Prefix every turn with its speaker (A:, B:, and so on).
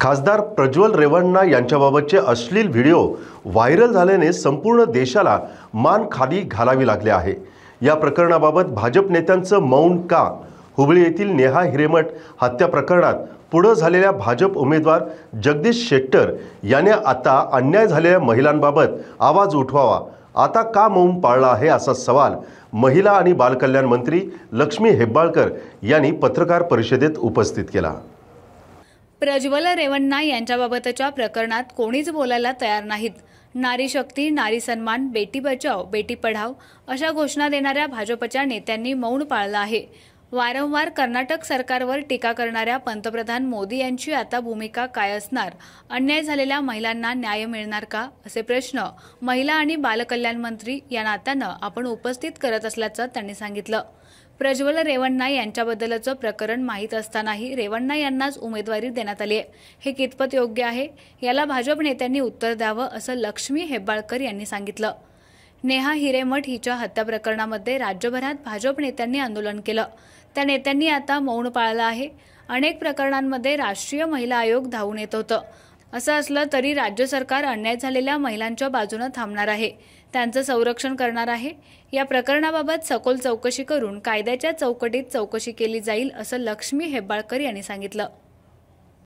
A: खासदार प्रज्वल रेवण्णा यांच्याबाबतचे अश्लील video viral झाल्याने संपूर्ण देशाला मान खाली घालावी लागले आहे या प्रकरणाबाबत भाजप नेत्यांचं मौन का हुबळी येथील नेहा हिरेमठ हत्या प्रकरणात पुढं झालेल्या भाजप उमेदवार जगदीश शेट्टर याने आता अन्याय झालेल्या महिलांबाबत आवाज उठवावा आता का मौन पाळला आहे असा सवाल महिला आणि बालकल्याण मंत्री लक्ष्मी हेब्बाळकर यांनी पत्रकार परिषदेत उपस्थित केला
B: प्रज्वल रेवण्णा यांच्याबाबतच्या प्रकरणात कोणीच बोलायला तयार नाहीत नारी शक्ती नारी सन्मान बेटी बचाव बेटी पढाव अशा घोषणा देणाऱ्या भाजपच्या नेत्यांनी मौन पाळलं आहे वारंवार कर्नाटक सरकारवर टीका करणाऱ्या पंतप्रधान मोदी यांची आता भूमिका काय असणार अन्याय झालेल्या महिलांना न्याय मिळणार का असे प्रश्न महिला आणि बालकल्याण मंत्री या नात्यानं आपण उपस्थित करत असल्याचं त्यांनी सांगितलं प्रज्वल रेवण्णा यांच्याबद्दलचं प्रकरण माहीत असतानाही रेवण्णा यांनाच उमेदवारी देण्यात आली आहे हे कितपत योग्य आहे याला भाजप नेत्यांनी उत्तर द्यावं असं लक्ष्मी हेब्बाळकर यांनी सांगितलं नेहा हिरेमठ हिच्या हत्या प्रकरणामध्ये राज्यभरात भाजप नेत्यांनी आंदोलन केलं त्या नेत्यांनी आता मौन पाळलं आहे अनेक प्रकरणांमध्ये राष्ट्रीय महिला आयोग धावून येत होतं असं असलं तरी राज्य सरकार अन्याय झालेल्या महिलांच्या बाजूनं थांबणार आहे त्यांचं संरक्षण करणार आहे या प्रकरणाबाबत सखोल चौकशी करून कायद्याच्या चौकटीत चौकशी केली जाईल असं लक्ष्मी हेब्बाळकर यांनी सांगितलं